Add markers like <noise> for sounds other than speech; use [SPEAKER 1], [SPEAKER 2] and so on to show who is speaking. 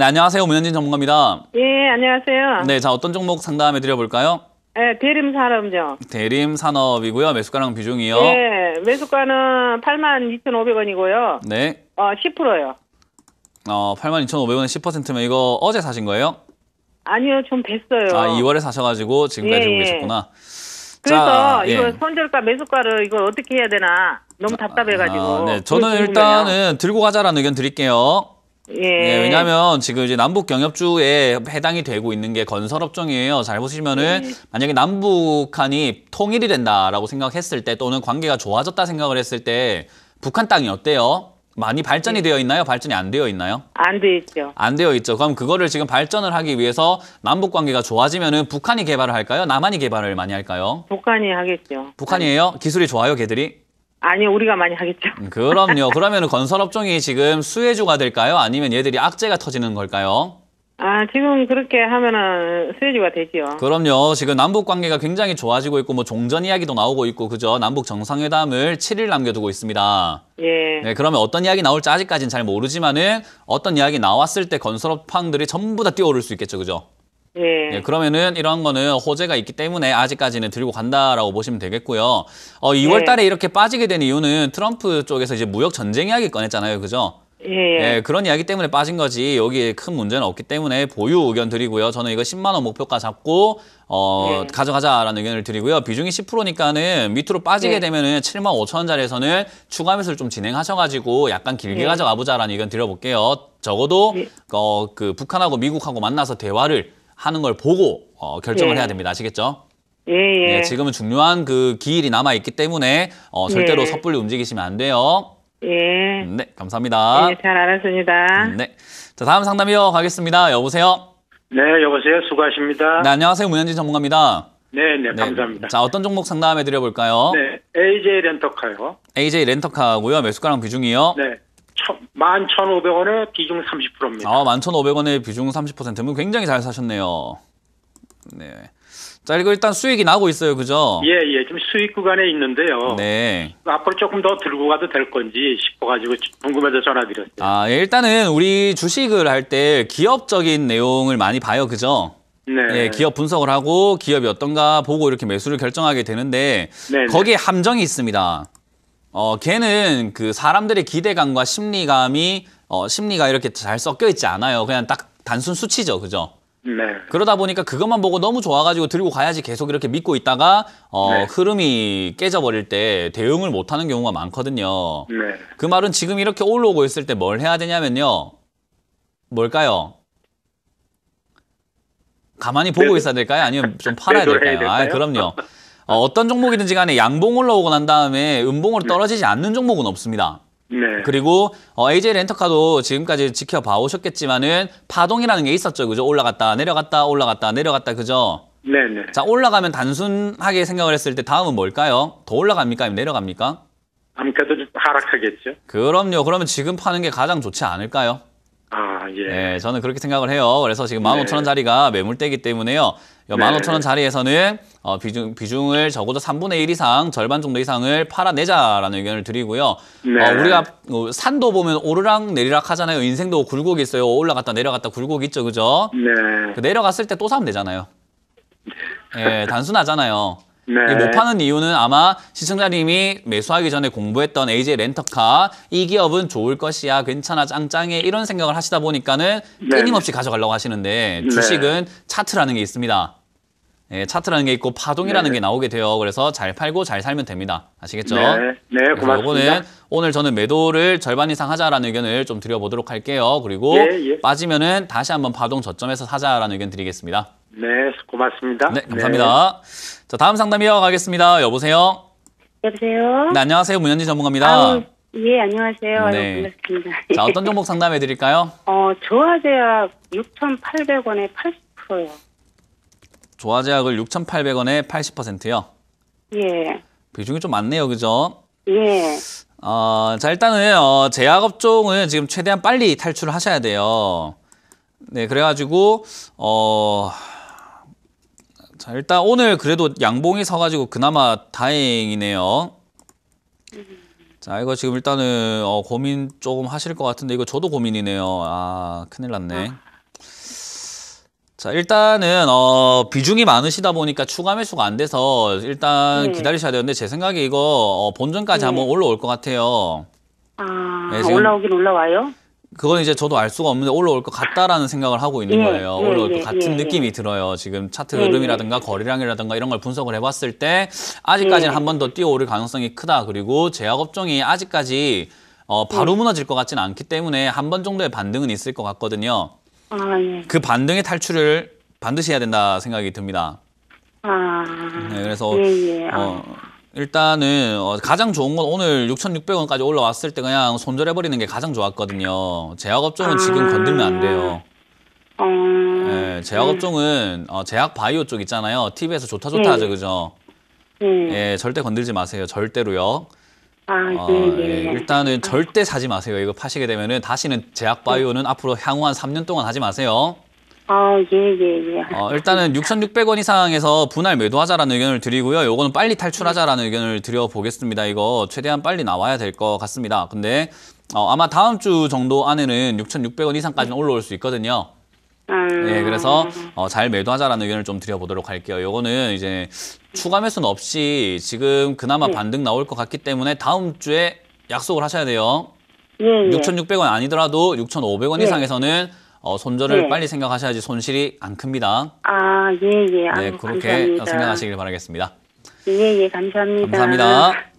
[SPEAKER 1] 네, 안녕하세요. 문현진 전문가입니다. 예, 안녕하세요. 네, 자, 어떤 종목 상담해 드려볼까요? 예, 대림 산업이죠. 대림 산업이고요. 매수가랑 비중이요. 예, 매수가는 82,500원이고요. 네. 어, 10%요. 어, 8 2 5 0 0원 10%면 이거 어제 사신 거예요? 아니요, 좀 됐어요. 아, 2월에 사셔가지고 지금 가지 예, 예. 계시구나. 그래서 예. 이거 예. 손절가 매수가를 이걸 어떻게 해야 되나 너무 답답해가지고. 아, 네, 저는 일단은 들고 가자라는 의견 드릴게요. 예. 예 왜냐하면 지금 이제 남북 경협주에 해당이 되고 있는 게 건설업종이에요. 잘 보시면은 예. 만약에 남북한이 통일이 된다라고 생각했을 때 또는 관계가 좋아졌다 생각을 했을 때 북한 땅이 어때요? 많이 발전이 네. 되어 있나요? 발전이 안 되어 있나요? 안 되어 있죠. 안 되어 있죠. 그럼 그거를 지금 발전을 하기 위해서 남북 관계가 좋아지면은 북한이 개발을 할까요? 남한이 개발을 많이 할까요? 북한이 하겠죠. 북한이에요? 기술이 좋아요, 걔들이? 아니요, 우리가 많이 하겠죠. 음, 그럼요. 그러면 건설업종이 지금 수혜주가 될까요? 아니면 얘들이 악재가 터지는 걸까요? 아, 지금 그렇게 하면은 수혜주가 되지요. 그럼요. 지금 남북 관계가 굉장히 좋아지고 있고 뭐 종전 이야기도 나오고 있고 그죠? 남북 정상회담을 7일 남겨두고 있습니다. 예. 네, 그러면 어떤 이야기 나올지 아직까지는 잘 모르지만은 어떤 이야기 나왔을 때 건설업황들이 전부 다 뛰어오를 수 있겠죠, 그죠? 예. 예. 그러면은 이러한 거는 호재가 있기 때문에 아직까지는 들고 간다라고 보시면 되겠고요. 어, 2월 예. 달에 이렇게 빠지게 된 이유는 트럼프 쪽에서 이제 무역 전쟁 이야기 꺼냈잖아요. 그죠? 예. 예. 그런 이야기 때문에 빠진 거지 여기에 큰 문제는 없기 때문에 보유 의견 드리고요. 저는 이거 10만 원 목표가 잡고 어, 예. 가져가자라는 의견을 드리고요. 비중이 10%니까는 밑으로 빠지게 예. 되면은 7만 5천 원짜리에서는 추가 매수를 좀 진행하셔가지고 약간 길게 예. 가져가보자라는 의견 드려볼게요. 적어도 예. 어, 그 북한하고 미국하고 만나서 대화를 하는 걸 보고 어, 결정을 예. 해야 됩니다. 아시겠죠? 예, 예. 예, 지금은 중요한 그 기일이 남아 있기 때문에 어, 절대로 예. 섣불리 움직이시면 안 돼요. 예. 음, 네, 감사합니다. 예, 잘 알았습니다. 음, 네. 자, 다음 상담이요. 가겠습니다. 여보세요? 네, 여보세요. 수고하십니다. 네, 안녕하세요. 문현진 전문가입니다. 네, 네, 네. 감사합니다. 자, 어떤 종목 상담해 드려 볼까요? 네, AJ 렌터카요. AJ 렌터카고요. 매수가랑 비중이요? 네, 11,500원에 비중 30%입니다. 아, 11,500원에 비중 30%면 뭐 굉장히 잘 사셨네요. 네. 자, 이거 일단 수익이 나고 있어요. 그죠? 예, 예. 지금 수익 구간에 있는데요. 네. 앞으로 조금 더 들고 가도 될 건지 싶어가지고 궁금해서 전화드렸어요. 아, 예, 일단은 우리 주식을 할 때 기업적인 내용을 많이 봐요. 그죠? 네. 예, 기업 분석을 하고 기업이 어떤가 보고 이렇게 매수를 결정하게 되는데 네네. 네. 거기에 함정이 있습니다. 어, 걔는 그 사람들의 기대감과 심리감이 어, 심리가 이렇게 잘 섞여 있지 않아요. 그냥 딱 단순 수치죠. 그죠? 네. 그러다 보니까 그것만 보고 너무 좋아가지고 들고 가야지 계속 이렇게 믿고 있다가 어, 네. 흐름이 깨져버릴 때 대응을 못하는 경우가 많거든요. 네. 그 말은 지금 이렇게 올라오고 있을 때 뭘 해야 되냐면요. 뭘까요? 가만히 보고 네. 있어야 될까요? 아니면 좀 네. 팔아야 될까요? 아, 그럼요. 어, 떤 종목이든지 간에 양봉 올라오고 난 다음에 음봉으로 네. 떨어지지 않는 종목은 없습니다. 네. 그리고 어, AJ 렌터카도 지금까지 지켜봐 오셨겠지만은 파동이라는 게 있었죠. 그죠? 올라갔다 내려갔다 올라갔다 내려갔다 그죠? 네, 네. 자, 올라가면 단순하게 생각을 했을 때 다음은 뭘까요? 더 올라갑니까? 아니면 내려갑니까? 아무래도 하락하겠죠. 그럼요. 그러면 지금 파는 게 가장 좋지 않을까요? 아, 예. 네, 저는 그렇게 생각을 해요. 그래서 지금 1 5 0 0 0 원짜리가 매물대기 때문에요. 만 네. 오천 원 자리에서는 어, 비중, 비중을 적어도 삼분의일 이상, 절반 정도 이상을 팔아내자라는 의견을 드리고요. 네. 어, 우리가 어, 산도 보면 오르락 내리락 하잖아요. 인생도 굴곡이 있어요. 올라갔다 내려갔다 굴곡이 있죠. 그죠? 네. 그 내려갔을 때 또 사면 되잖아요. 예, 단순하잖아요. 네. 못 파는 이유는 아마 시청자님이 매수하기 전에 공부했던 AJ 렌터카 이 기업은 좋을 것이야 괜찮아 짱짱해 이런 생각을 하시다 보니까 는 네. 끊임없이 가져가려고 하시는데 네. 주식은 차트라는 게 있습니다. 예, 차트라는 게 있고 파동이라는 네. 게 나오게 돼요. 그래서 잘 팔고 잘 살면 됩니다. 아시겠죠? 네, 네 고맙습니다. 이거는 오늘 저는 매도를 절반 이상 하자라는 의견을 좀 드려보도록 할게요. 그리고 예, 예. 빠지면은 다시 한번 파동 저점에서 사자라는 의견 드리겠습니다. 네, 고맙습니다. 네, 감사합니다. 네. 자, 다음 상담 이어가겠습니다. 여보세요? 여보세요? 네, 안녕하세요. 문현지 전문가입니다. 아유, 예, 안녕하세요. 네. 아유, 반갑습니다. 자, 어떤 종목 상담해 드릴까요? <laughs> 어, 조화제약 6,800원에 80%요. 조화 제약을 6,800원에 80%요. 예. 비중이 좀 많네요, 그죠? 예. 어, 자 일단은 어, 제약 업종은 지금 최대한 빨리 탈출을 하셔야 돼요. 네, 그래가지고 어. 자 일단 오늘 그래도 양봉이 서가지고 그나마 다행이네요. 자 이거 지금 일단은 어, 고민 조금 하실 것 같은데 이거 저도 고민이네요. 아 큰일 났네. 아. 자 일단은 어 비중이 많으시다 보니까 추가 매수가 안 돼서 일단 네. 기다리셔야 되는데 제 생각에 이거 어, 본전까지 네. 한번 올라올 것 같아요. 아 네, 올라오긴 올라와요? 그건 이제 저도 알 수가 없는데 올라올 것 같다라는 생각을 하고 있는 예, 거예요. 예, 올라올 것 예, 같은 예, 예. 느낌이 들어요. 지금 차트 예, 흐름이라든가 거래량이라든가 이런 걸 분석을 해봤을 때 아직까지는 한 번 더 뛰어오를 가능성이 크다. 그리고 제약업종이 아직까지 어, 바로 무너질 것 같지는 않기 때문에 한 번 정도의 반등은 있을 것 같거든요. 아, 예. 그 반등의 탈출을 반드시 해야 된다 생각이 듭니다. 아. 네, 그래서 예, 예. 아. 어, 일단은 어, 가장 좋은 건 오늘 6,600원까지 올라왔을 때 그냥 손절해 버리는 게 가장 좋았거든요. 제약업종은 아. 지금 건들면 안 돼요. 어. 네, 제약업종은 예. 어, 제약 바이오 쪽 있잖아요. TV에서 좋다 좋다 예. 하죠, 그죠? 예. 예, 절대 건들지 마세요. 절대로요. 아, 어, 예, 예. 일단은 아. 절대 사지 마세요. 이거 파시게 되면은 다시는 제약 바이오는 네. 앞으로 향후 한 3년 동안 하지 마세요. 아, 예, 예, 예. 어, 일단은 6,600원 이상에서 분할 매도하자라는 의견을 드리고요. 요거는 빨리 탈출하자라는 의견을 드려보겠습니다. 이거 최대한 빨리 나와야 될 것 같습니다. 근데 어, 아마 다음 주 정도 안에는 6,600원 이상까지는 올라올 수 있거든요. 음. 예, 그래서 어, 잘 매도하자라는 의견을 좀 드려보도록 할게요. 요거는 이제 추가 매수는 없이 지금 그나마 네. 반등 나올 것 같기 때문에 다음 주에 약속을 하셔야 돼요. 예, 예. 6,600원 아니더라도 6,500원 예. 이상에서는 어, 손절을 예. 빨리 생각하셔야지 손실이 안 큽니다. 아, 예, 예. 네, 그렇게 감사합니다. 생각하시길 바라겠습니다. 예, 예, 감사합니다. 감사합니다.